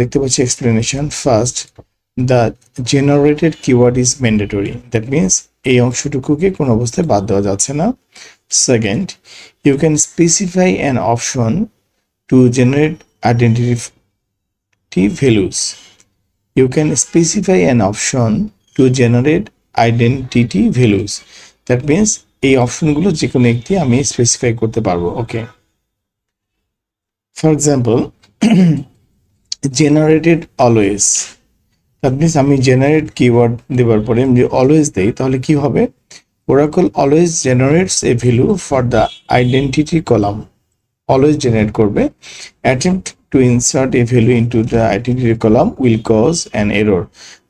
দেখতে পাচ্ছি explanation first the generated keyword is mandatory that means এই অংশটুকুকে কোনো অবস্থায় বাদ দেওয়া যাচ্ছে না second you can specify an option to generate identity values you can specify an option to generate identity values that means এই অপশনগুলো যে কোনো একটি আমি স্পেসিফাই করতে পারবো okay for example generated always that means আমি জেনারেট কিওয়ার্ড দেওয়ার পরে আমি অলওয়েজ দেই তাহলে কি হবে Oracle always generates a value for the identity column always generate করবে attempt to insert a value into the identity column will cause an error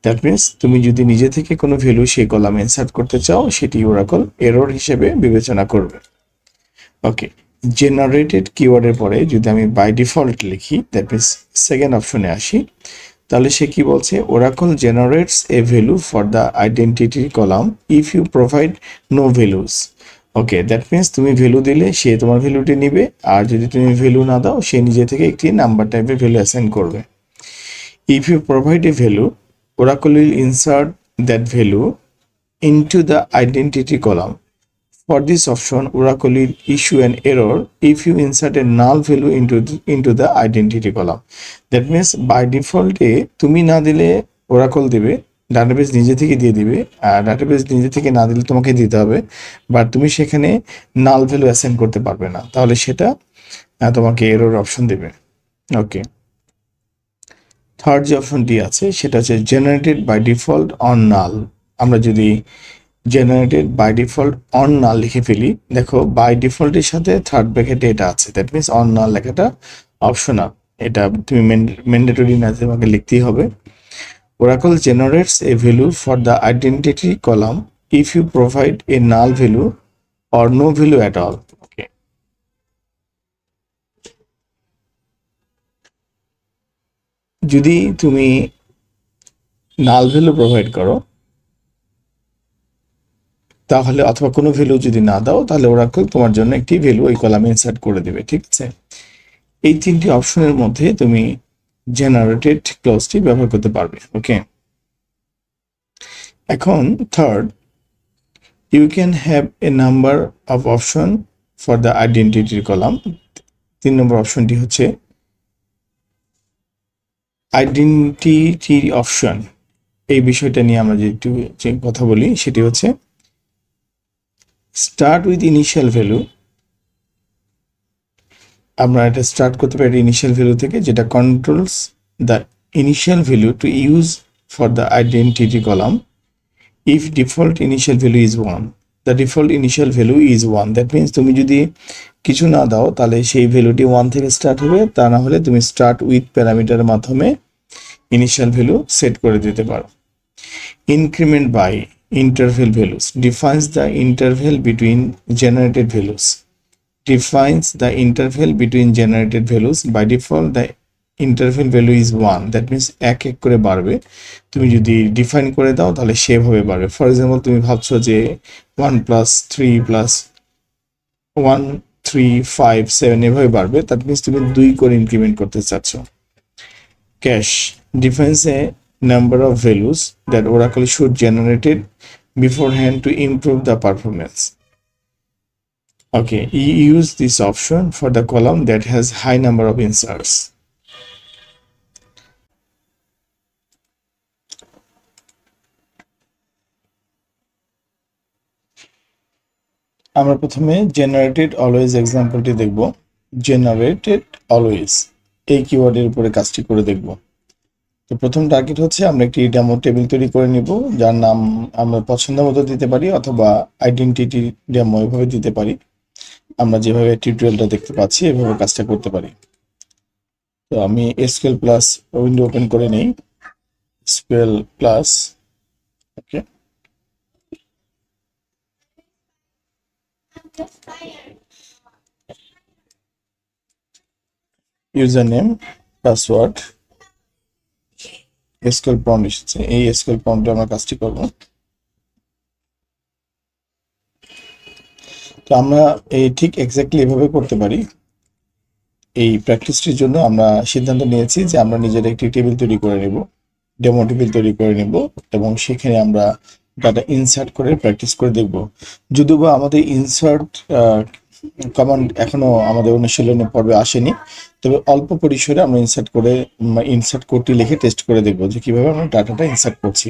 that means তুমি যদি নিজে থেকে কোনো ভ্যালু সেই কলামে ইনসার্ট করতে চাও সেটি ওরাকল এরর হিসেবে বিবেচনা করবে ওকে জেনারেটেড কিওয়ার্ডের পরে যদি আমি বাই ডিফল্ট লিখি দ্যাট মিনস সেকেন্ড অপশনে আসি তাহলে সে কি বলছে Oracle generates a value for the identity column if you provide no values okay that means তুমি ভ্যালু দিলে সে তোমার ভ্যালুটি নিবে আর যদি তুমি ভ্যালু না দাও সে নিজে থেকে একটি নাম্বার টাইপের ভ্যালু অ্যাসাইন করবে if you provide a value Oracle will insert that value into the identity column For this option, Oracle will issue an error if you insert a null value into the, into the identity column. That means by default এ তুমি না দিলে Oracle দেবে database নিজে থেকে দিয়ে দিবে আর database নিজে থেকে না দিলে তোমাকে দিতে হবে বাট তুমি সেখানে নাল ভ্যালু অ্যাসেন্ড করতে পারবে না তাহলে সেটা তোমাকে এরোর অপশন দেবে ওকে থার্ড যে অপশনটি আছে সেটা হচ্ছে generated by default on null আমরা যদি generated by default on null লিখে ফেলি দেখো বাই ডিফল্টের সাথে থার্ড ব্র্যাকেটে এটা আছে দ্যাট মিনস অন নাল লেখাটা অপশনাল এটা তুমি ম্যান্ডেটরি না তোমাকে লিখতেই হবে Oracle generates a value for the identity column if you provide a null value or no value at all যদি তুমি নাল ভ্যালু প্রোভাইড করো তাহলে অথবা কোনো ভ্যালু যদি না দাও তাহলে ওরা তোমার জন্য একটি ভ্যালু ওই কলামে ইনসার্ট করে দেবে ঠিক আছে এই তিনটি অপশনের মধ্যে তুমি জেনারেটেড ক্লজটি ব্যবহার করতে পারবে ওকে এখন third you can have a number of option for the আইডেন্টিটির কলাম তিন নম্বর অপশনটি হচ্ছে আইডেন্টিটির অপশন এই বিষয়টা নিয়ে আমরা যে একটু কথা বলি সেটি হচ্ছে স্টার্ট উইথ ইনিশিয়াল ভ্যালু আমরা এটা স্টার্ট করতে পারি ইনিশিয়াল ভ্যালু থেকে যেটা controls the initial value to use for the identity column if default initial value is one the default initial value is one that means তুমি যদি কিছু না দাও তাহলে সেই ভ্যালুটি ওয়ান থেকে স্টার্ট হবে তা না হলে তুমি স্টার্ট উইথ প্যারামিটারের মাধ্যমে ইনিশিয়াল ভ্যালু সেট করে দিতে পারো increment by interval values defines the interval between generated values defines the interval between generated values by default the interval value is 1 that means এক এক করে বাড়বে তুমি যদি ডিফাইন করে দাও তাহলে সেভাবে বাড়বে ফর এক্সাম্পল তুমি ভাবছো যে 1 প্লাস 3 প্লাস 1 3 5 7 এভাবে বাড়বে দ্যাট মিন্স তুমি দুই করে ইনক্রিমেন্ট করতে চাচ্ছ ক্যাশ ডিফারেন্সে number of values that Oracle should generate it beforehand to improve the performance. Okay, you use this option for the column that has high number of inserts. আমরা প্রথমে generated always এক্সাম্পলটি দেখব generated always এই কিওয়ার্ডের উপরে কাজটি করে দেখবো তো প্রথম টার্গেট হচ্ছে আমরা একটি ডেমো টেবিল তৈরি করে নিব যার নাম আমরা পছন্দ মতো দিতে পারি অথবা আইডেন্টিটি ডেমো এভাবে দিতে পারি আমরা যেভাবে টিউটোরিয়ালটা দেখতে পাচ্ছি এভাবে কাজটা করতে পারি তো আমি এসকেল প্লাস উইন্ডো ওপেন করে নিই SQL plus okay user name password SQL পন্ড এসেছে এই এসকেল পন্ডে আমরা কাজটি করব তো আমরা এই ঠিক এক্স্যাক্টলি এভাবে করতে পারি এই প্র্যাকটিসটির জন্য আমরা সিদ্ধান্ত নিয়েছি যে আমরা নিজের একটি টেবিল তৈরি করে নেব ডেমো টেবিল তৈরি করে নেব এবং সেখানে আমরা ডাটা ইনসার্ট করে প্র্যাকটিস করে দেখব যদিও বা আমাদের ইনসার্ট কমন এখনো আমাদের অনুশীলনের পর্বে আসেনি তবে অল্প পরিসরে আমরা ইনসার্ট করে ইনসার্ট কোডটি লিখে টেস্ট করে দেখব যে কিভাবে আমরা ডাটাটা ইনসার্ট করছি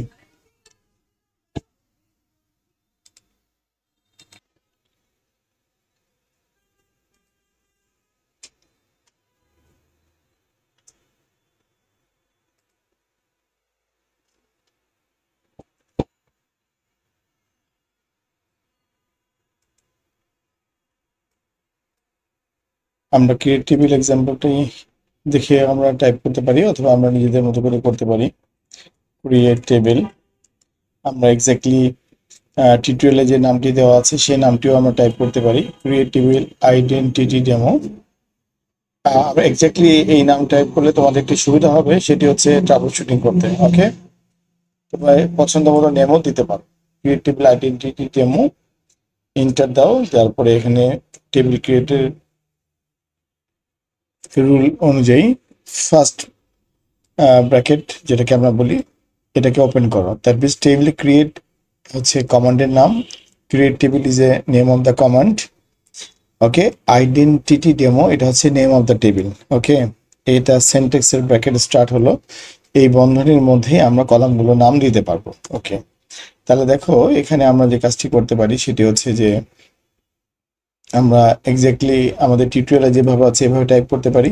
আমরা ক্রিয়েট টেবিল এক্সাম্পলটাই দেখে আমরা টাইপ করতে পারি অথবা আমরা নিজেদের মতো করে করতে পারি ক্রিয়েট টেবিল আমরা এক্স্যাক্টলি টিটুয়েলে যে নামটি দেওয়া আছে সেই নামটিও আমরা টাইপ করতে পারি ক্রিয়েট টেবিল আইডেন্টিটি ডেমো আমরা এক্স্যাক্টলি এই নাম টাইপ করলে তোমাদের একটি সুবিধা হবে সেটি হচ্ছে ট্রাভেল শুটিং করতে ওকে তোমরা পছন্দ মতো নেমও দিতে পারো create table identity demo enter দাও তারপরে এখানে টেবিল ক্রিয়েটের রুল অনুযায়ী ফার্স্ট ব্র্যাকেট যেটাকে আমরা বলি এটাকে ওপেন করো তারপর টেবিল ক্রিয়েট হচ্ছে কমান্ডের নাম create table is a name of the command okay identity demo এটা হচ্ছে name of the table okay এটা সেন্টেক্সের ব্র্যাকেট স্টার্ট হলো এই বন্ধনীর মধ্যেই আমরা কলামগুলো নাম দিতে পারবো ওকে তাহলে দেখো এখানে আমরা যে কাজটি করতে পারি সেটি হচ্ছে যে আমরা এক্স্যাক্টলি আমাদের টিউটোরিয়ালে যেভাবে আছে এভাবে টাইপ করতে পারি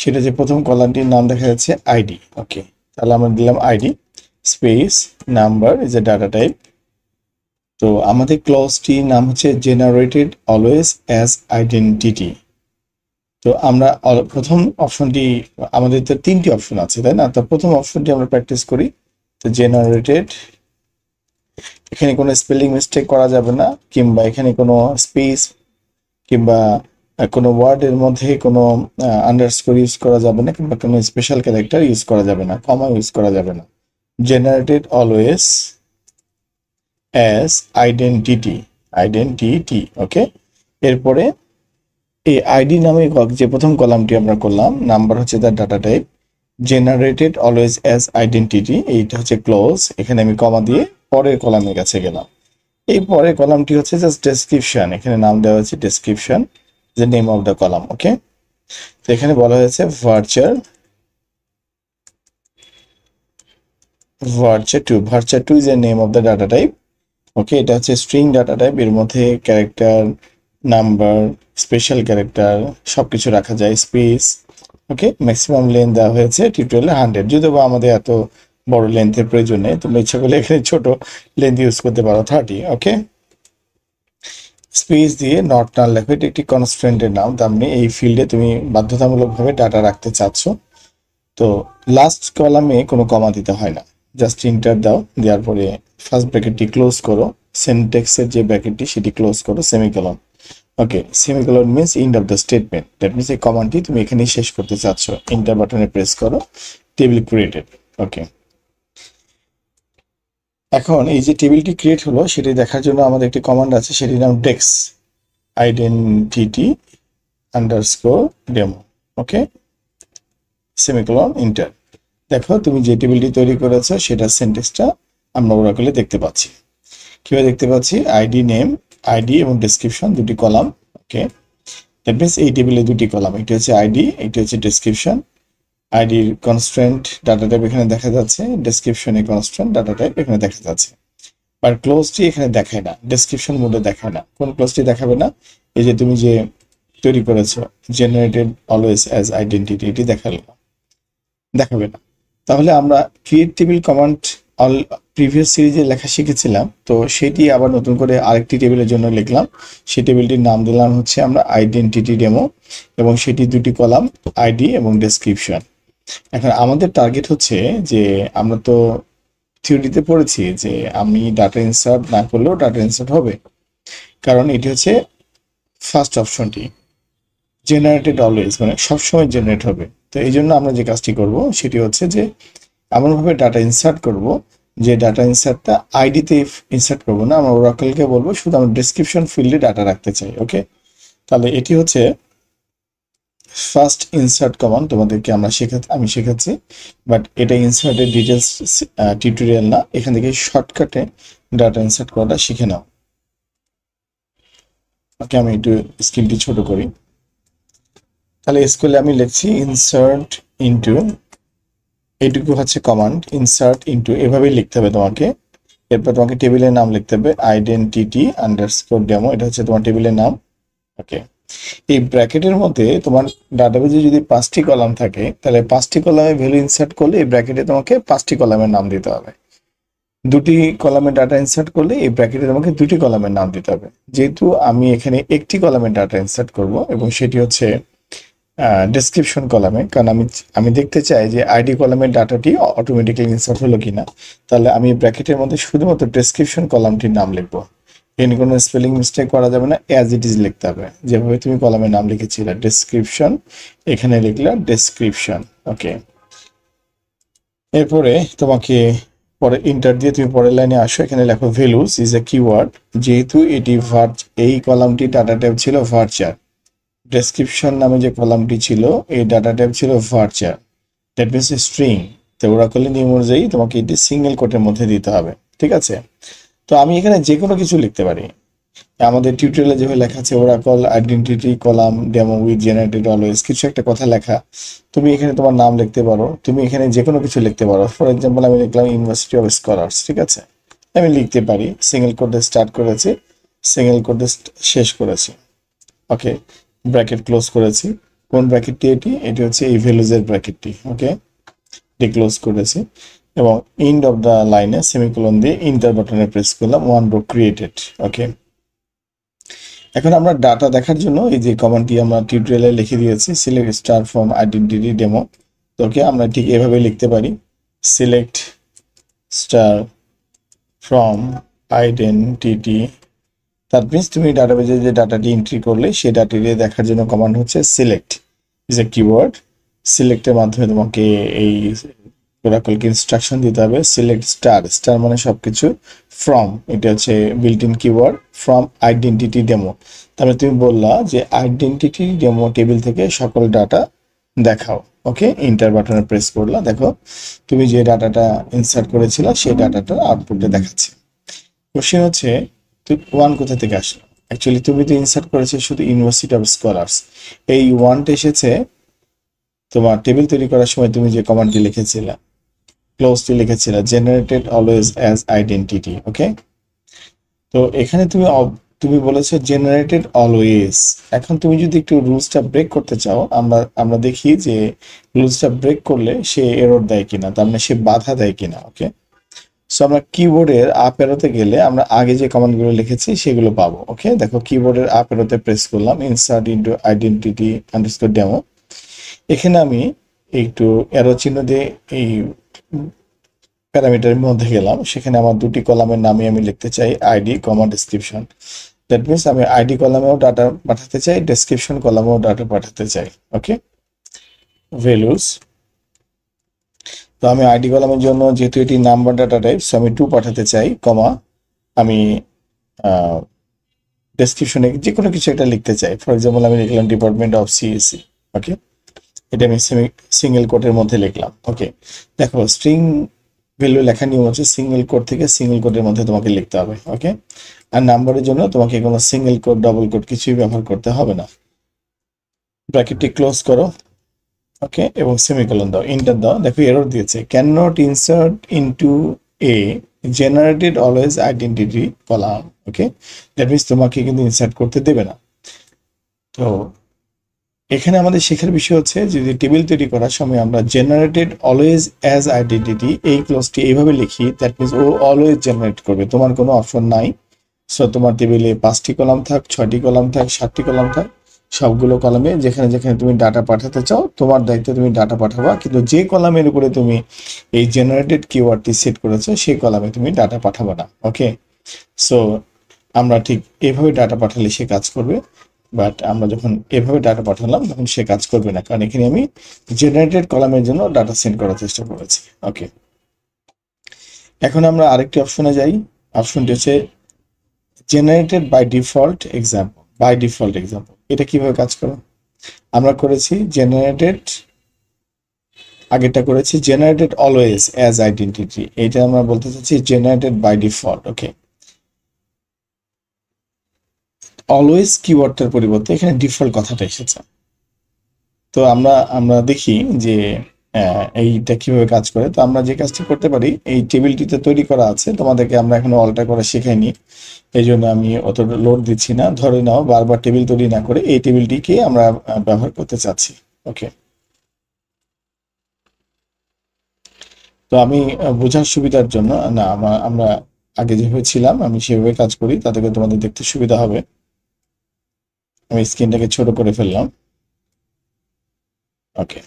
সেটা যে প্রথম কলামটির নাম দেখা যাচ্ছে আইডি ওকে তাহলে আমরা দিলাম ID space number is a data type তো আমাদের ক্লজটির নাম হচ্ছে জেনারেটেড অলওয়েজ অ্যাজ আইডেন্টিটি তো আমরা প্রথম অপশনটি আমাদের তো তিনটি অপশন আছে তাই না তো প্রথম অপশনটি আমরা প্র্যাকটিস করি তো জেনারেটেড এখানে কোনো স্পেলিং মিস্টেক করা যাবে না কিংবা এখানে কোনো স্পেস কিংবা কোনো ওয়ার্ডের মধ্যে কোনো আন্ডারস্কোর ইউজ করা যাবে না কিংবা কোনো স্পেশাল ক্যারেক্টার ইউজ করা যাবে না কমা ইউজ করা যাবে না generated always as identity identity okay এরপরে এই আইডি নামে যে প্রথম কলামটি আমরা করলাম নাম্বার হচ্ছে তার data type generated always as identity এইটা হচ্ছে ক্লোজ এখানে আমি কমা দিয়ে পরের কলামের কাছে গেলাম এরপরে কলামটি হচ্ছে জাস্ট ডেসক্রিপশন এখানে নাম দেওয়া হয়েছে ডেসক্রিপশন যে name of the column okay তো এখানে বলা হয়েছে varchar varchar two varchar two is a name of the data type okay এটা হচ্ছে স্ট্রিং ডাটা টাইপ এর মধ্যে ক্যারেক্টার নাম্বার স্পেশাল ক্যারেক্টার সব কিছু রাখা যায় স্পেস ওকে ম্যাক্সিমাম লেন দেওয়া হয়েছে টিউটোরিয়ালে হান্ড্রেড যদিও বা আমাদের এত বড় লেন্থের প্রয়োজনে তোমরা ইচ্ছা করলে এখানে ছোট লেন্থ ইউজ করতে পারো থার্টি ওকে স্পেস দিয়ে নট না লেখো এটি একটি কনস্ট্রেন্টের নাম তার মানে এই ফিল্ডে তুমি বাধ্যতামূলকভাবে ডাটা রাখতে চাচ্ছ তো লাস্ট কলামে কোনো কমা দিতে হয় না জাস্ট ইন্টার দাও দেওয়ার পরে ফার্স্ট ব্র্যাকেটটি ক্লোজ করো সেন্টেক্সের যে ব্র্যাকেটটি সেটি ক্লোজ করো semicolon okay semicolon means end of the statement that means এই কমান্ডটি তুমি এখানেই শেষ করতে চাচ্ছ ইন্টার বাটনে প্রেস করো টেবিল ক্রিয়েটেড ওকে এখন এই যে টেবিলটি ক্রিয়েট হলো সেটি দেখার জন্য আমাদের একটি কমান্ড আছে সেটির নাম ডেক্স identity underscore demo okay semicolon enter দেখো তুমি যে টেবিলটি তৈরি করেছো সেটা সেন্টেক্সটা আমরা ওরাকলে দেখতে পাচ্ছি কীভাবে দেখতে পাচ্ছি আইডি নেম আইডি এবং ডেসক্রিপশন দুটি কলাম ওকে দ্যাট মিনস এই টেবিলে দুটি কলাম একটি হচ্ছে আইডি একটি হচ্ছে ডেসক্রিপশন আইডির কনস্ট্রেন্ট ডাটা টাইপ এখানে দেখা যাচ্ছে ডেসক্রিপশনে কনস্ট্রেন্ট ডাটা টাইপ এখানে দেখা যাচ্ছে বাট ক্লোজটি এখানে দেখায় না ডেসক্রিপশন মোডে দেখায় না কোন ক্লোজটি দেখাবে না এই যে তুমি যে তৈরি করেছো জেনারেটেড অলওয়েজ অ্যাজ আইডেন্টিটি এটি দেখালো না দেখাবে না তাহলে আমরা create table command all previous সিরিজে লেখা শিখেছিলাম তো সেটি আবার নতুন করে আরেকটি টেবিলের জন্য লিখলাম সেই টেবিলটির নাম দিলাম হচ্ছে আমরা আইডেন্টিটি ডেমো এবং সেটি দুটি কলাম আইডি এবং ডেসক্রিপশন এখন আমাদের টার্গেট হচ্ছে যে আমরা তো থিওরিতে পড়েছি যে আমি ডাটা ইনসার্ট না করলেও ডাটা ইনসার্ট হবে কারণ এটি হচ্ছে ফার্স্ট অপশনটি জেনারেটেড অলওয়েজ মানে সবসময় জেনারেট হবে তো এই জন্য আমরা যে কাজটি করব সেটি হচ্ছে যে এমনভাবে ডাটা ইনসার্ট করব যে ডাটা ইনসার্টটা আইডিতে ইনসার্ট করবো না আমরা ওরাকলকে বলবো শুধু আমরা ডিসক্রিপশন ফিল্ডে ডাটা রাখতে চাই ওকে তাহলে এটি হচ্ছে ফার্স্ট ইনসার্ট কমান তোমাদেরকে আমরা শেখাতে আমি শেখাচ্ছি বাট এটা ইনসার্টের ডিটেলস টিউটোরিয়াল না এখান থেকে শর্টকাটে ডাটা ইনসার্ট করাটা শিখে নাও ওকে আমি একটু স্ক্রিনটি ছোট করি তাহলে স্কুলে আমি লিখছি ইনসার্ট ইনটু এইটুকু হচ্ছে কমান্ড ইনসার্ট ইনটু এভাবেই লিখতে হবে তোমাকে এরপর তোমাকে টেবিলের নাম লিখতে হবে আইডেন্টিটি আন্ডারস্কোর ডেমো এটা হচ্ছে তোমার টেবিলের নাম ওকে এই ব্র্যাকেটের মধ্যে তোমার ডাটাবেজে যদি পাঁচটি কলাম থাকে তাহলে পাঁচটি কলামে ভ্যালু ইনসার্ট করলে এই ব্র্যাকেটে তোমাকে পাঁচটি কলামের নাম দিতে হবে দুটি কলামে ডাটা ইনসার্ট করলে এই ব্র্যাকেটে তোমাকে দুটি কলামের নাম দিতে হবে যেহেতু আমি এখানে একটি কলামের ডাটা ইনসার্ট করব এবং সেটি হচ্ছে ডেসক্রিপশন কলামে কারণ আমি আমি দেখতে চাই যে আইডি কলামের ডাটাটি অটোমেটিক্যালি ইনসার্ট হলো কিনা তাহলে আমি ব্র্যাকেটের মধ্যে শুধুমাত্র ডেসক্রিপশন কলামটির নাম লিখবো এখানে কোনো স্পেলিং মিস্টেক করা যাবে না অ্যাজ ইট ইজ লিখতে হবে যেভাবে তুমি কলামের নাম লিখেছিলে ডেসক্রিপশন এখানে লিখলে ডেসক্রিপশন ওকে এরপরে তোমাকে পরে ইন্টার দিয়ে তুমি পরের লাইনে আসো এখানে লেখো ভ্যালুস ইজ এ কিওয়ার্ড যেহেতু এটি ভার্চ এই কলামটি ডাটা ট্যাব ছিল ভার্চার ডেসক্রিপশন নামে যে কলামটি ছিল এই ডাটা ট্যাব ছিল ভার্চার দ্যাট মিনস স্ট্রিং তো ওরা করলে নিয়ম অনুযায়ী তোমাকে এটি সিঙ্গেল কোটের মধ্যে দিতে হবে ঠিক আছে তো আমি এখানে যে কোনো কিছু লিখতে পারি আমাদের টিউটোরিয়ালে যেভাবে লেখা আছে Oracle identity column demo with generated always কিছু একটা কথা লেখা তুমি এখানে তোমার নাম লিখতে পারো তুমি এখানে যে কোনো কিছু লিখতে পারো ফর এক্সাম্পল আমি লিখলাম ইউনিভার্সিটি অফ স্কলার্স ঠিক আছে আমি লিখতে পারি সিঙ্গেল কোডে স্টার্ট করেছি সিঙ্গেল কোডে শেষ করেছি ওকে ব্র্যাকেট ক্লোজ করেছি কোন ব্র্যাকেটটি এটি এটি হচ্ছে এই ভ্যালুজের ব্র্যাকেটটি ওকে ক্লোজ করেছি এবং এন্ড অফ দ্য লাইনে সেমিকোলন দিয়ে ইন্টার বাটনে প্রেস করলাম ওয়ান রো ক্রিয়েটেড ওকে এখন আমরা ডাটা দেখার জন্য এই যে কমান্ডটি আমরা টিউটোরিয়ালে লিখে দিয়েছি select star from identity demo তোকে আমরা ঠিক এভাবে লিখতে পারি select star from identity that means তুমি ডাটাবেজে যে ডাটাটি এন্ট্রি করলে সেই ডাটাটি দেখার জন্য কমান্ড হচ্ছে সিলেক্ট ইজ এ কিওয়ার্ড সিলেক্টের মাধ্যমে তোমাকে এই ওরাকলকে ইনস্ট্রাকশন দিতে হবে সিলেক্ট স্টার স্টার মানে সব কিছু ফ্রম এটা হচ্ছে built in keyword from identity demo তাহলে তুমি বললা যে আইডেন্টিটি ডেমো টেবিল থেকে সকল ডাটা দেখাও ওকে ইন্টার বাটনে প্রেস করলা দেখো তুমি যে ডাটাটা ইনসার্ট করেছিল সেই ডাটাটা আউটপুটে দেখাচ্ছে কোশ্চেন হচ্ছে ওয়ান কোথা থেকে আসলো অ্যাকচুয়ালি তুমি তো ইনসার্ট করেছো শুধু ইউনিভার্সিটি অফ স্কলার্স এই ওয়ানটা এসেছে তোমার টেবিল তৈরি করার সময় তুমি যে কমান্ডটি লিখেছিলে ক্লোজটি লিখেছিল generated always as identity okay তো এখানে তুমি তুমি বলেছো জেনারেটেড অলওয়েজ এখন তুমি যদি একটু রুলসটা ব্রেক করতে চাও আমরা আমরা দেখি যে রুলসটা ব্রেক করলে সে এরর দেয় কিনা তার মানে সে বাধা দেয় কিনা ওকে সো আমরা কিবোর্ডের আপ এরোতে গেলে আমরা আগে যে কমান্ডগুলো লিখেছি সেগুলো পাবো ওকে দেখো কিবোর্ডের আপ এরোতে প্রেস করলাম insert into identity underscore demo এখানে আমি একটু এরো চিহ্ন দিয়ে এই প্যারামিটারের মধ্যে গেলাম সেখানে আমার দুটি কলামের নামই আমি লিখতে চাই ID comma description that means আমি আইডি কলামেও ডাটা পাঠাতে চাই ডেসক্রিপশন কলামেও ডাটা পাঠাতে চাই ওকে ভ্যালুস তো আমি আইডি কলামের জন্য যেহেতু এটি নাম্বার ডাটা টাইপ সো আমি টু পাঠাতে চাই কমা আমি ডেসক্রিপশনে যে কোনো কিছু একটা লিখতে চাই ফর এক্সাম্পল আমি লিখলাম ডিপার্টমেন্ট অফ সিএসি ওকে এটা আমি সিঙ্গেল কোটের মধ্যে লিখলাম ওকে দেখো স্ট্রিং ভ্যালু লেখা নিয়ম হচ্ছে সিঙ্গেল কোড থেকে সিঙ্গেল কোডের মধ্যে তোমাকে লিখতে হবে ওকে আর নাম্বারের জন্য তোমাকে কোনো সিঙ্গেল কোড ডবল কোড কিছুই ব্যবহার করতে হবে না ব্র্যাকেটটি ক্লোজ করো ওকে এবং সেমিকোলন দাও ইন্টার দাও দেখো এরর দিয়েছে cannot insert to a generated always identity column okay that means তোমাকে কিন্তু ইনসার্ট করতে দেবে না তো এখানে আমাদের শেখার বিষয় হচ্ছে যদি টেবিল তৈরি করার সময় আমরা জেনারেটেড অলওয়েজ অ্যাজ আইডেন্টিটি এই ক্লোজটি এইভাবে লিখি দ্যাট মিনস ও অলওয়েজ জেনারেট করবে তোমার কোনো অপশন নাই সো তোমার টেবিলে পাঁচটি কলাম থাক ছয়টি কলাম থাক সাতটি কলাম থাক সবগুলো কলামে যেখানে যেখানে তুমি ডাটা পাঠাতে চাও তোমার দায়িত্ব তুমি ডাটা পাঠাবা কিন্তু যে কলামের উপরে তুমি এই জেনারেটেড কিওয়ার্ডটি সেট করেছো সেই কলামে তুমি ডাটা পাঠাবা না ওকে সো আমরা ঠিক এভাবে ডাটা পাঠালে সে কাজ করবে বাট আমরা যখন এভাবে ডাটা পাঠালাম তখন সে কাজ করবে না কারণ এখানে আমি জেনারেটেড কলামের জন্য ডাটা সেন্ড করার চেষ্টা করেছি ওকে এখন আমরা আরেকটি অপশনে যাই অপশনটি হচ্ছে generated by default example by default example এটা কিভাবে কাজ করো আমরা করেছি জেনারেটেড আগেরটা করেছি জেনারেটেড অলওয়েজ অ্যাজ আইডেন্টিটি এটা আমরা বলতে চাচ্ছি generated by default okay always কিওয়ার্ডটার পরিবর্তে এখানে ডিফল্ট কথাটা এসেছে তো আমরা আমরা দেখি যে এইটা কিভাবে কাজ করে তো আমরা যে কাজটি করতে পারি এই টেবিলটিতে তৈরি করা আছে তোমাদেরকে আমরা এখনো অল্টার করা শেখাইনি এই জন্য আমি অত লোড দিচ্ছি না ধরে নাও বারবার টেবিল তৈরি না করে এই টেবিলটিকে আমরা ব্যবহার করতে চাচ্ছি ওকে তো আমি বোঝার সুবিধার জন্য না আমরা আগে যেভাবে ছিলাম আমি সেভাবে কাজ করি তাতে করে তোমাদের দেখতে সুবিধা হবে আমি স্ক্রিনটাকে ছোট করে ফেললাম ওকে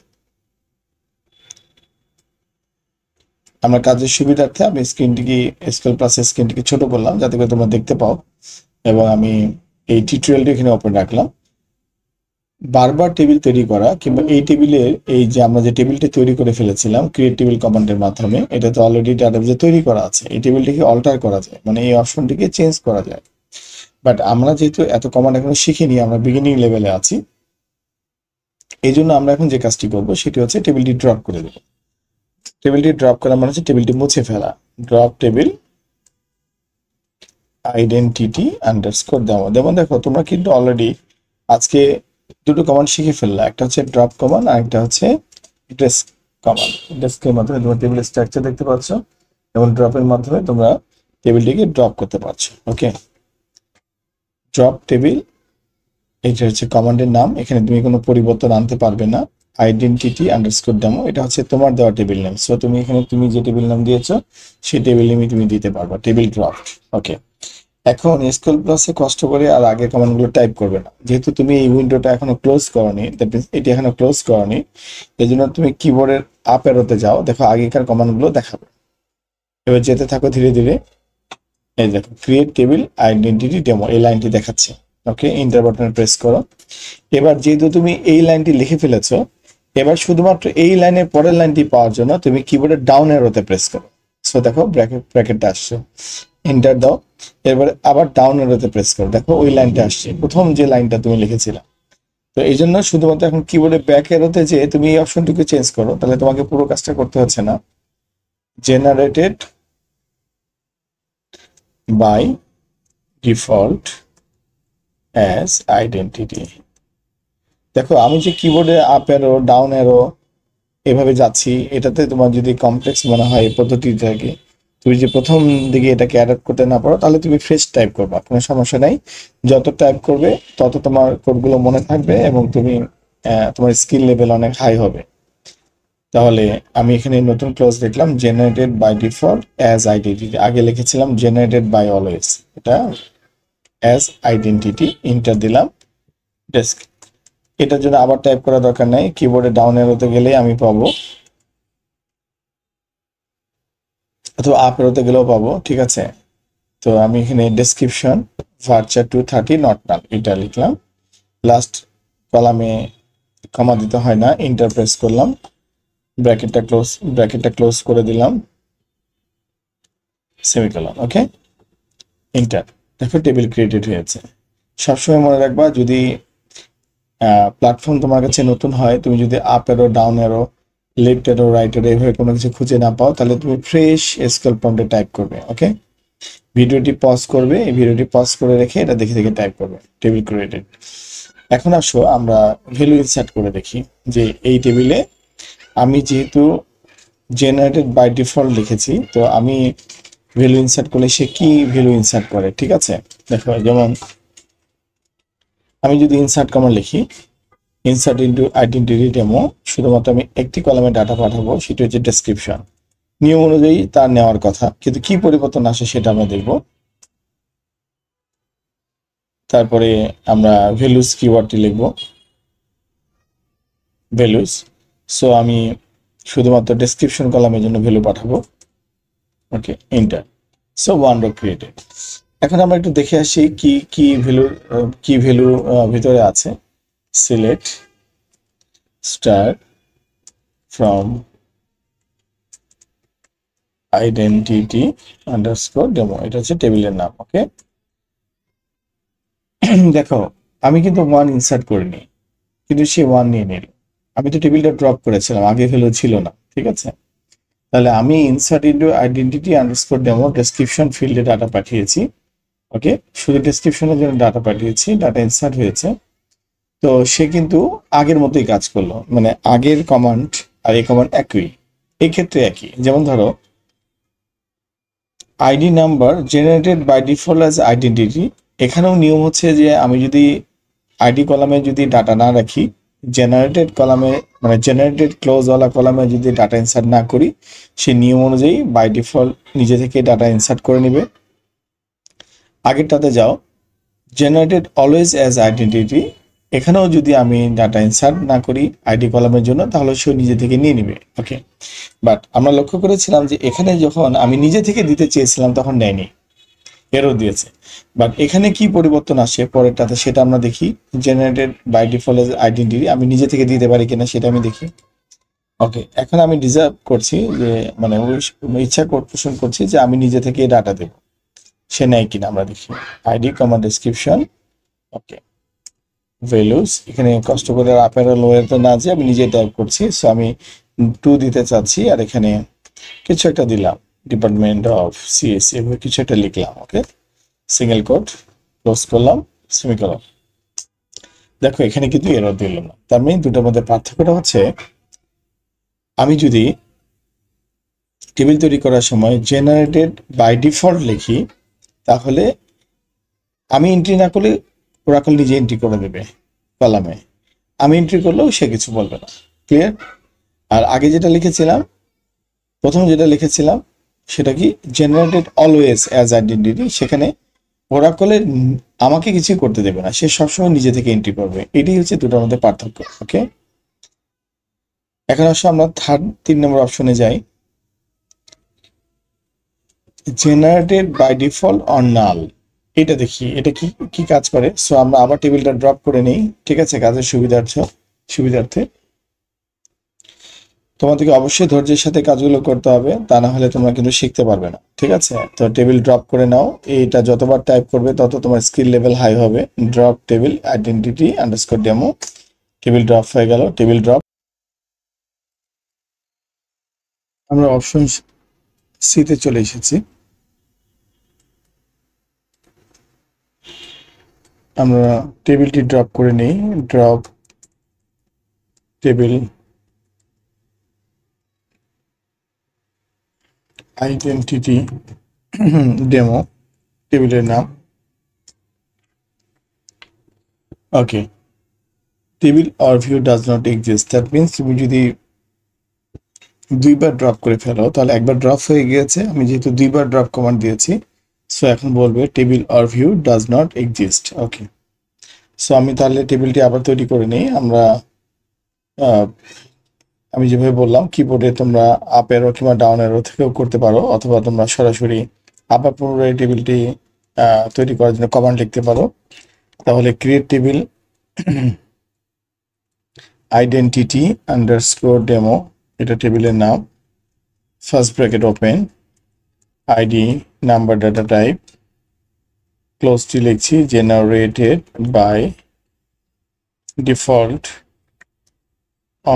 আমার কাজের সুবিধার্থে আমি স্ক্রিনটিকে স্কেল প্লাস স্ক্রিনটিকে ছোট করলাম যাতে করে তোমরা দেখতে পাও এবং আমি এই টিউটোরিয়ালটি এখানে ওপেন রাখলাম বারবার টেবিল তৈরি করা কিংবা এই টেবিলের এই যে আমরা যে টেবিলটি তৈরি করে ফেলেছিলাম ক্রিয়েট টেবিল কমান্ডের মাধ্যমে এটা তো অলরেডি ডাটাবেজে তৈরি করা আছে এই টেবিলটিকে অল্টার করা যায় মানে এই অপশনটিকে চেঞ্জ করা যায় বাট আমরা যেহেতু এত কমান্ড এখনো শিখিনি আমরা বিগিনিং লেভেলে আছি এই জন্য আমরা এখন যে কাজটি করব সেটি হচ্ছে টেবিলটি ড্রপ করে দেব টেবিলটি ড্রপ করা মানে হচ্ছে টেবিলটি মুছে ফেলা ড্রপ টেবিল আইডেন্টিটি আন্ডারস্কোর দেওয়া যেমন দেখো তোমরা কিন্তু অলরেডি আজকে দুটো কমান্ড শিখে ফেললো একটা হচ্ছে ড্রপ কমান আর একটা হচ্ছে ড্রেস কমান ডেস্কের মাধ্যমে তোমরা টেবিল স্ট্রাকচার দেখতে পাচ্ছ এবং ড্রপের মাধ্যমে তোমরা টেবিলটিকে ড্রপ করতে পারছো ওকে ড্রপ টেবিল এটা হচ্ছে কমান্ডের নাম এখানে তুমি কোনো পরিবর্তন আনতে পারবে না আইডেন্টিটি আন্ডারস্কোর ডেমো এটা হচ্ছে তোমার দেওয়া টেবিল নেম সো তুমি এখানে তুমি যে টেবিল নাম দিয়েছো সেই টেবিল নেমই তুমি দিতে পারবা টেবিল ড্রপ ওকে এখন স্কুল প্লাসে কষ্ট করে আর আগে কমান্ডগুলো টাইপ করবে না যেহেতু তুমি এই উইন্ডোটা এখনো ক্লোজ করনি দ্যাট মিনস এটি এখনো ক্লোজ করনি এই জন্য তুমি কিবোর্ডের আপ এরোতে যাও দেখো আগেকার কমান্ডগুলো দেখাবে এবার যেতে থাকো ধীরে ধীরে এই দেখো ক্রিয়েট টেবিল আইডেন্টিটি ডেমো এই লাইনটি দেখাচ্ছে ওকে ইন্টার বাটনে প্রেস করো এবার যেহেতু তুমি এই লাইনটি লিখে ফেলেছো এবার শুধুমাত্র এই লাইনের পরের লাইনটি পাওয়ার জন্য তুমি কিবোর্ডে ডাউন অ্যারোতে প্রেস করো সো দেখো ব্র্যাকেট ব্র্যাকেটটা আসছে এন্টার দাও এরপরে আবার ডাউন অ্যারোতে প্রেস করো দেখো ওই লাইনটা আসছে প্রথম যে লাইনটা তুমি লিখেছিলে তো এই জন্য শুধুমাত্র এখন কিবোর্ডে ব্যাক এরোতে যে তুমি এই অপশনটিকে চেঞ্জ করো তাহলে তোমাকে পুরো কাজটা করতে হচ্ছে না generated by default as identity দেখো আমি যে কিবোর্ডে আপ অ্যারো ডাউন অ্যারো এভাবে যাচ্ছি এটাতে তোমার যদি কমপ্লেক্স মনে হয় এই পদ্ধতিটাকে তুমি যে প্রথম দিকে এটাকে অ্যাডাপ্ট করতে না পারো তাহলে তুমি ফ্রেশ টাইপ করবা কোনো সমস্যা নাই যত টাইপ করবে তত তোমার কোডগুলো মনে থাকবে এবং তুমি তোমার স্কিল লেভেল অনেক হাই হবে তাহলে আমি এখানে নতুন ক্লোজ দেখলাম generated by default as identity আগে লিখেছিলাম জেনারেটেড বাই অলওয়েজ এটা অ্যাজ আইডেন্টিটি ইন্টার দিলাম ডেস্ক এটার জন্য আবার টাইপ করা দরকার নাই কিবোর্ডে ডাউন এরোতে গেলে আমি পাবো অথবা আপ এরোতে গেলেও পাবো ঠিক আছে তো আমি এখানে description varchar two thirty not null এটা লিখলাম লাস্ট কলামে কমা দিতে হয় না ইন্টারপ্রেস করলাম ব্র্যাকেটটা ক্লোজ ব্র্যাকেটটা ক্লোজ করে দিলাম সেমিকলন ওকে ইন্টার দেখো টেবিল ক্রিয়েটেড হয়েছে সবসময় মনে রাখবা যদি প্ল্যাটফর্ম তোমার কাছে নতুন হয় তুমি যদি up arrow down arrow left arrow right arrow এভাবে কোনো কিছু খুঁজে না পাও তাহলে তুমি ফ্রেশ স্কেল প্রম্পটে টাইপ করবে ওকে ভিডিওটি পজ করবে এই ভিডিওটি পজ করে রেখে এটা দেখে দেখে টাইপ করবে টেবিল ক্রিয়েটেড এখন আসো আমরা ভ্যালু ইনসার্ট করে দেখি যে এই টেবিলে আমি যেহেতু জেনারেটেড বাই ডিফল্ট লিখেছি তো আমি ভ্যালু ইনসার্ট করলে সে কি ভ্যালু ইনসার্ট করে ঠিক আছে দেখো যেমন আমি যদি ইনসার্ট কমান্ড লিখি ইনসার্ট ইন্টু আইডেন্টিটি ডেমো শুধুমাত্র আমি একটি কলামে ডাটা পাঠাবো সেটি হচ্ছে ডেসক্রিপশন নিয়ম অনুযায়ী তার নেওয়ার কথা কিন্তু কি পরিবর্তন আসে সেটা আমরা দেখব তারপরে আমরা ভ্যালুস কিওয়ার্ডটি লিখব ভ্যালুস সো আমি শুধুমাত্র ডেসক্রিপশন কলামের জন্য ভ্যালু পাঠাবো okay enter so one row created এখন আমরা একটু দেখে আসি কি কি ভ্যালুর কি ভ্যালু ভিতরে আছে select star from identity underscore demo এটা হচ্ছে টেবিলের নাম ওকে দেখো আমি কিন্তু ওয়ান ইনসার্ট করিনি কিন্তু সে ওয়ান নিয়ে নিল আমি তো টেবিলটা ড্রপ করেছিলাম আগে ভ্যালু ছিল না ঠিক আছে তাহলে আমি insert into identity underscore demo description ফিল্ডে ডাটা পাঠিয়েছি ওকে শুধু ডেসক্রিপশনের জন্য ডাটা পাঠিয়েছি ডাটা ইনসার্ট হয়েছে তো সে কিন্তু আগের মতোই কাজ করলো মানে আগের কমান্ড আর এই কমান্ড একই এই ক্ষেত্রে একই যেমন ধরো ID number generated by default as identity এখানেও নিয়ম হচ্ছে যে আমি যদি আইডি কলামে যদি ডাটা না রাখি জেনারেটেড কলামে মানে জেনারেটেড ক্লোজওয়ালা কলামে যদি ডাটা ইনসার্ট না করি সে নিয়ম অনুযায়ী বাই ডিফল্ট নিজে থেকে ডাটা ইনসার্ট করে নেবে আগেরটাতে যাও জেনারেটেড অলওয়েজ অ্যাজ আইডেন্টিটি এখানেও যদি আমি ডাটা ইনসার্ট না করি আইডি কলামের জন্য তাহলে সেও নিজে থেকে নিয়ে নেবে ওকে বাট আমরা লক্ষ্য করেছিলাম যে এখানে যখন আমি নিজে থেকে দিতে চেয়েছিলাম তখন নেয়নি এরও দিয়েছে বাট এখানে কি পরিবর্তন আসে পরেরটাতে সেটা আমরা দেখি জেনারেটেড বাই ডিফল্ট আইডেন্টিটি আমি নিজে থেকে দিতে পারি কিনা সেটা আমি দেখি ওকে এখন আমি ডিজার্ভ করছি যে মানে ইচ্ছা পোষণ করছি যে আমি নিজে থেকে ডাটা দেব সে নেয় কিনা আমরা দেখি আইডি কমার ডিসক্রিপশন ওকে ভ্যালুস এখানে কষ্ট করে আপের লোয়ের তো না যে আমি নিজে টাইপ করছি সো আমি টু দিতে চাচ্ছি আর এখানে কিছু একটা দিলাম ডিপার্টমেন্ট অফ সিএসি এভাবে কিছু একটা লিখলাম ওকে সিঙ্গেল কোড ক্লোজ করলাম সেমিকোলন দেখো এখানে কিন্তু এরর দিল না তার মানে দুটোর মধ্যে পার্থক্যটা হচ্ছে আমি যদি টেবিল তৈরি করার সময় জেনারেটেড বাই ডিফল্ট লিখি তাহলে আমি এন্ট্রি না করলে ওরাকল নিজে এন্ট্রি করে দেবে কলামে আমি এন্ট্রি করলেও সে কিছু বলবে না ক্লিয়ার আর আগে যেটা লিখেছিলাম প্রথম যেটা লিখেছিলাম সেটা কি জেনারেটেড অলওয়েজ অ্যাজ আইডেন্টিটি সেখানে ওরাকলের আমাকে কিছু করতে দেবে না সে সবসময় নিজে থেকে এন্ট্রি করবে এটি হচ্ছে দুটোর মধ্যে পার্থক্য ওকে এখন আসলে আমরা থার্ড তিন নম্বর অপশনে যাই generated by default or null এটা দেখি এটা কি কি কাজ করে সো আমরা আবার টেবিলটা ড্রপ করে নেই ঠিক আছে কাজের সুবিধার্থ সুবিধার্থে তোমাদেরকে অবশ্যই ধৈর্যের সাথে কাজগুলো করতে হবে তা না হলে তোমরা কিন্তু শিখতে পারবে না ঠিক আছে তো টেবিল ড্রপ করে নাও এইটা যতবার টাইপ করবে তত তোমার স্কিল লেভেল হাই হবে drop table identity underscore demo table drop হয়ে গেল টেবিল ড্রপ আমরা অপশন সিতে চলে এসেছি আমরা টেবিলটি ড্রপ করে নিই ড্রপ টেবিল আইডেন্টিটি ডেমো টেবিলের নাম okay table or view does not exist that means তুমি যদি দুইবার ড্রপ করে ফেলো তাহলে একবার ড্রপ হয়ে গিয়েছে আমি যেহেতু দুইবার ড্রপ কমান্ড দিয়েছি সো এখন বলবে table or view does not exist okay so আমি তাহলে টেবিলটি আবার তৈরি করে নিই আমরা আমি যেভাবে বললাম কিবোর্ডে তোমরা আপ এরো কিংবা ডাউন এরো থেকেও করতে পারো অথবা তোমরা সরাসরি আপার পুনরায় টেবিলটি তৈরি করার জন্য কমান্ড লিখতে পারো তাহলে create table identity underscore demo এটা টেবিলের নাম first bracket open ID number data type ক্লোজটি লিখছি generated by default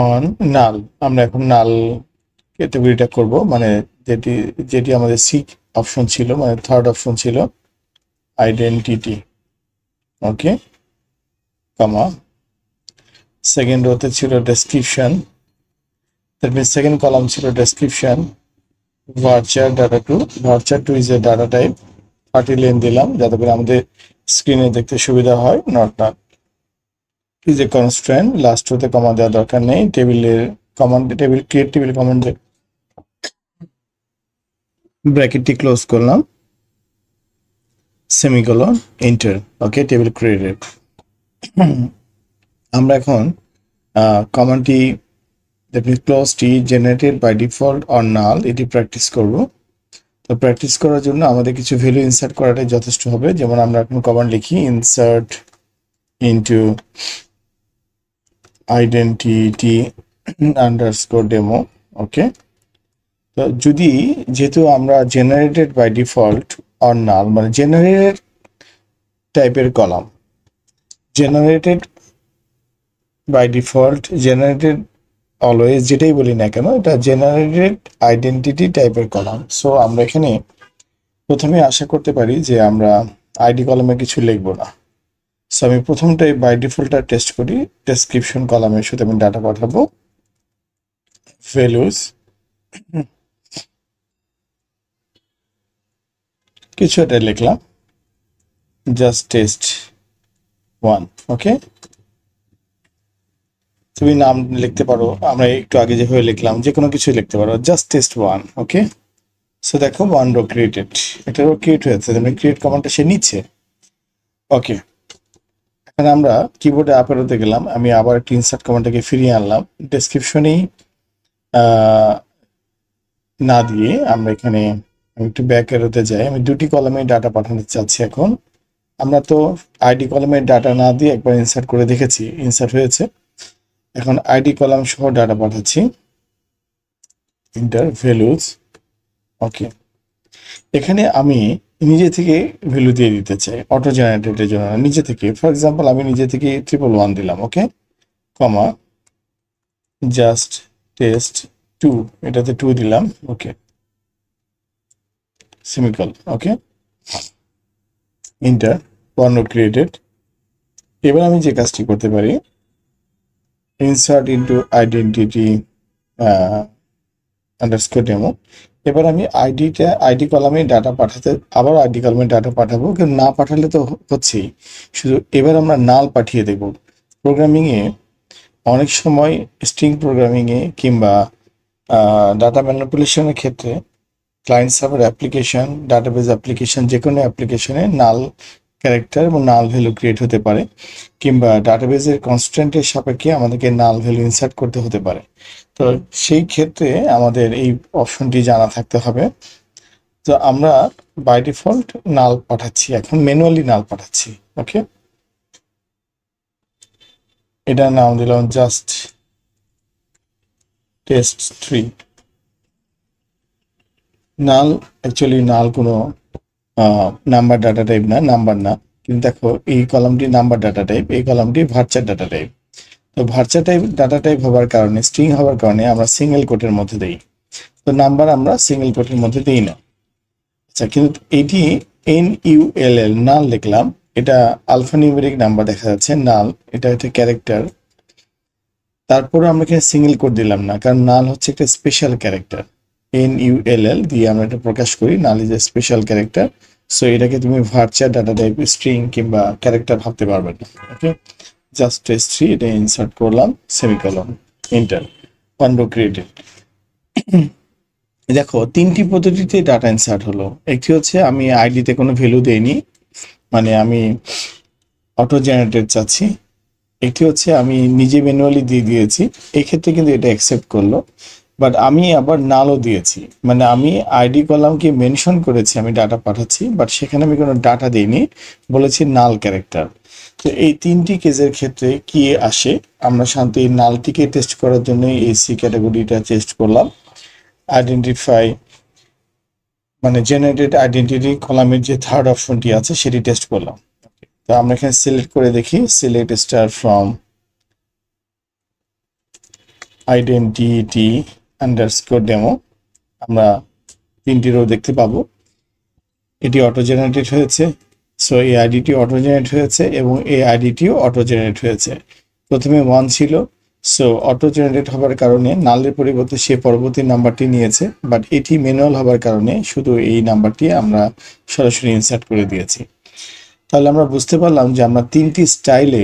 on null আমরা এখন নাল ক্যাটাগরিটা করব মানে যেটি যেটি আমাদের সি অপশন ছিল মানে থার্ড অপশন ছিল আইডেন্টিটি ওকে কমা সেকেন্ড রোতে ছিল ডেসক্রিপশন দ্যাট সেকেন্ড কলাম ছিল description varchar data two varchar two is a data type thirty লেন দিলাম যাতে করে আমাদের স্ক্রিনে দেখতে সুবিধা হয় not not is a constraint last রোতে কমা দেওয়া দরকার নেই টেবিলের command table create table command ব্র্যাকেটটি ক্লোজ করলাম semicolon enter okay table created আমরা এখন কমান্ডটি ক্লোজটি generated by default or null এটি প্র্যাকটিস করব তো প্র্যাকটিস করার জন্য আমাদের কিছু ভ্যালু ইনসার্ট করাটাই যথেষ্ট হবে যেমন আমরা এখন কমান্ড লিখি insert into identity underscore demo okay তো যদি যেহেতু আমরা generated by default or null মানে জেনারেটেড টাইপের column generated by default generated always যেটাই বলি না কেন এটা জেনারেটেড আইডেন্টিটি টাইপের কলাম সো আমরা এখানে প্রথমে আশা করতে পারি যে আমরা আইডি কলমে কিছু লিখবো না সো আমি প্রথমটাই বাই ডিফল্টটা টেস্ট করি ডেসক্রিপশন কলামের সাথে আমি ডাটা পাঠাবো ভ্যালুস কিছু একটা লিখলাম জাস্ট টেস্ট ওয়ান ওকে তুমি নাম লিখতে পারো আমরা একটু আগে যেভাবে লিখলাম যে কোনো কিছু লিখতে পারো just test one okay so দেখো ওয়ান রো ক্রিয়েটেড এটা রো ক্রিয়েট হয়েছে তুমি ক্রিয়েট কমান্ডটা সে নিচ্ছে ওকে এখানে আমরা কিবোর্ডে আপ গেলাম আমি আবার একটি ইনসার্ট কমান্ডটাকে ফিরিয়ে আনলাম ডেসক্রিপশনেই না দিয়ে আমরা এখানে আমি একটু ব্যাক এরোতে যাই আমি দুটি কলমে ডাটা পাঠাতে চাচ্ছি এখন আমরা তো আইডি কলমে ডাটা না দিয়ে একবার ইনসার্ট করে দেখেছি ইনসার্ট হয়েছে এখন আইডি কলাম সহ ডাটা পাঠাচ্ছি ইন্টার ভ্যালুজ ওকে এখানে আমি নিজে থেকে ভ্যালু দিয়ে দিতে চাই অটো জেনারেটেডের জন্য নিজে থেকে ফর এক্সাম্পল আমি নিজে থেকে ট্রিপল ওয়ান দিলাম okay comma just test two এটাতে টু দিলাম okay semicolon okay enter one note created এবার আমি যে কাজটি করতে পারি insert into identity underscore demo এবার আমি আইডিটা আইডি কলামে ডাটা পাঠাতে আবার আইডি কলামে ডাটা পাঠাবো কিন্তু না পাঠালে তো হচ্ছেই শুধু এবার আমরা নাল পাঠিয়ে দেব প্রোগ্রামিংয়ে অনেক সময় স্ট্রিং প্রোগ্রামিংয়ে কিংবা ডাটা ম্যানিপুলেশনের ক্ষেত্রে client server application database application যে কোনো অ্যাপ্লিকেশনে নাল ক্যারেক্টার এবং নাল ভ্যালু ক্রিয়েট হতে পারে কিংবা ডাটাবেজের কনস্ট্যান্টের সাপেক্ষে আমাদেরকে নাল ভ্যালু ইনসার্ট করতে হতে পারে তো সেই ক্ষেত্রে আমাদের এই অপশনটি জানা থাকতে হবে তো আমরা বাই ডিফল্ট নাল পাঠাচ্ছি এখন ম্যানুয়ালি নাল পাঠাচ্ছি ওকে এটা নাম দিলাম just test three null actually null কোনো নাম্বার ডাটা টাইপ না নাম্বার না কিন্তু দেখো এই কলমটি নাম্বার ডাটা টাইপ এই কলমটি ভার্চার ডাটা টাইপ তো ভার্চার টাইপ ডাটা টাইপ হওয়ার কারণে স্ট্রিং হওয়ার কারণে আমরা সিঙ্গেল কোটের মধ্যে দিই তো নাম্বার আমরা সিঙ্গেল কোটের মধ্যে দিই না আচ্ছা কিন্তু এটি এন ইউ এল এল নাল লিখলাম এটা আলফানিউমেরিক নাম্বার দেখা যাচ্ছে নাল এটা একটা ক্যারেক্টার তারপরে আমরা এখানে সিঙ্গেল কোড দিলাম না কারণ নাল হচ্ছে একটা স্পেশাল ক্যারেক্টার এন ইউএলএল দিয়ে আমরা এটা প্রকাশ করি নালি যে স্পেশাল ক্যারেক্টার সো এটাকে তুমি ভার্চুয়াল ডাটা টাইপ স্ট্রিং কিংবা ক্যারেক্টার ভাবতে পারবে না ওকে জাস্ট টেস্ট থ্রি এটা ইনসার্ট করলাম সেমিকলন এন্টার পান্ডো ক্রিয়েটেড দেখো তিনটি পদ্ধতিতে ডাটা ইনসার্ট হলো একটি হচ্ছে আমি আইডিতে কোনো ভ্যালু দেইনি মানে আমি অটো জেনারেটেড চাচ্ছি একটি হচ্ছে আমি নিজে ম্যানুয়ালি দিয়ে দিয়েছি এক্ষেত্রে কিন্তু এটা অ্যাকসেপ্ট করলো বাট আমি আবার নালও দিয়েছি মানে আমি আইডি কলামকে মেনশন করেছি আমি ডাটা পাঠাচ্ছি বাট সেখানে আমি কোনো ডাটা দিইনি বলেছি নাল ক্যারেক্টার তো এই তিনটি কেজের ক্ষেত্রে কি আসে আমরা শান্ত এই নালটিকে টেস্ট করার জন্য এই সি ক্যাটাগরিটা টেস্ট করলাম আইডেন্টিফাই মানে জেনারেটেড আইডেন্টিটি কলামের যে থার্ড অপশনটি আছে সেটি টেস্ট করলাম তো আমরা এখানে সিলেক্ট করে দেখি select star from identity underscore demo আমরা তিনটি রো দেখতে পাবো এটি অটো জেনারেটেড হয়েছে সো এই আইডিটি অটো জেনারেট হয়েছে এবং এই আইডিটিও অটো জেনারেট হয়েছে প্রথমে ওয়ান ছিল সো অটো জেনারেট হবার কারণে নালের পরিবর্তে সে পরবর্তী নাম্বারটি নিয়েছে বাট এটি ম্যানুয়াল হবার কারণে শুধু এই নাম্বারটি আমরা সরাসরি ইনসার্ট করে দিয়েছি তাহলে আমরা বুঝতে পারলাম যে আমরা তিনটি স্টাইলে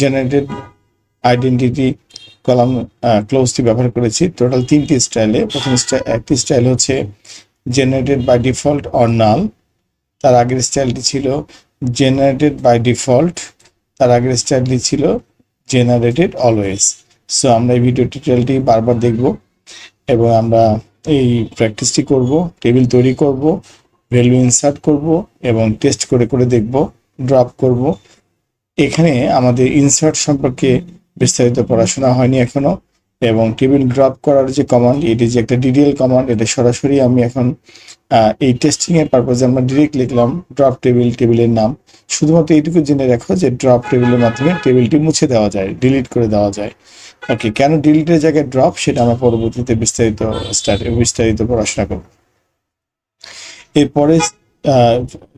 জেনারেটেড আইডেন্টিটি কলাম ক্লোজটি ব্যবহার করেছি টোটাল তিনটি স্টাইলে প্রথম একটি স্টাইল হচ্ছে generated by default or null তার আগের স্টাইলটি ছিল জেনারেটেড বাই ডিফল্ট তার আগের স্টাইলটি ছিল জেনারেটেড অলওয়েজ সো আমরা এই ভিডিও টিউটোরিয়ালটি বারবার দেখব এবং আমরা এই প্র্যাকটিসটি করব টেবিল তৈরি করব ভ্যালু ইনসার্ট করব এবং টেস্ট করে করে দেখব ড্রপ করব এখানে আমাদের ইনসার্ট সম্পর্কে বিস্তারিত পড়াশোনা হয়নি এখনো এবং টেবিল ড্রপ করার যে কমান্ড এটি যে একটা ডিডিএল কমান্ড এটা সরাসরি আমি এখন এই টেস্টিং এর পারপাসে আমরা ডিরেক্ট লিখলাম ড্রপ টেবিল টেবিলের নাম শুধুমাত্র এইটুকু জেনে রাখো যে ড্রপ টেবিলের মাধ্যমে টেবিলটি মুছে দেওয়া যায় ডিলিট করে দেওয়া যায় ওকে কেন ডিলিটের জায়গায় ড্রপ সেটা আমরা পরবর্তীতে বিস্তারিত স্টার্ট বিস্তারিত পড়াশোনা করব এরপরে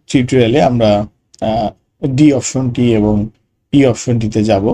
টিউটোরিয়ালে আমরা ডি অপশনটি এবং ই e অপশনটিতে যাব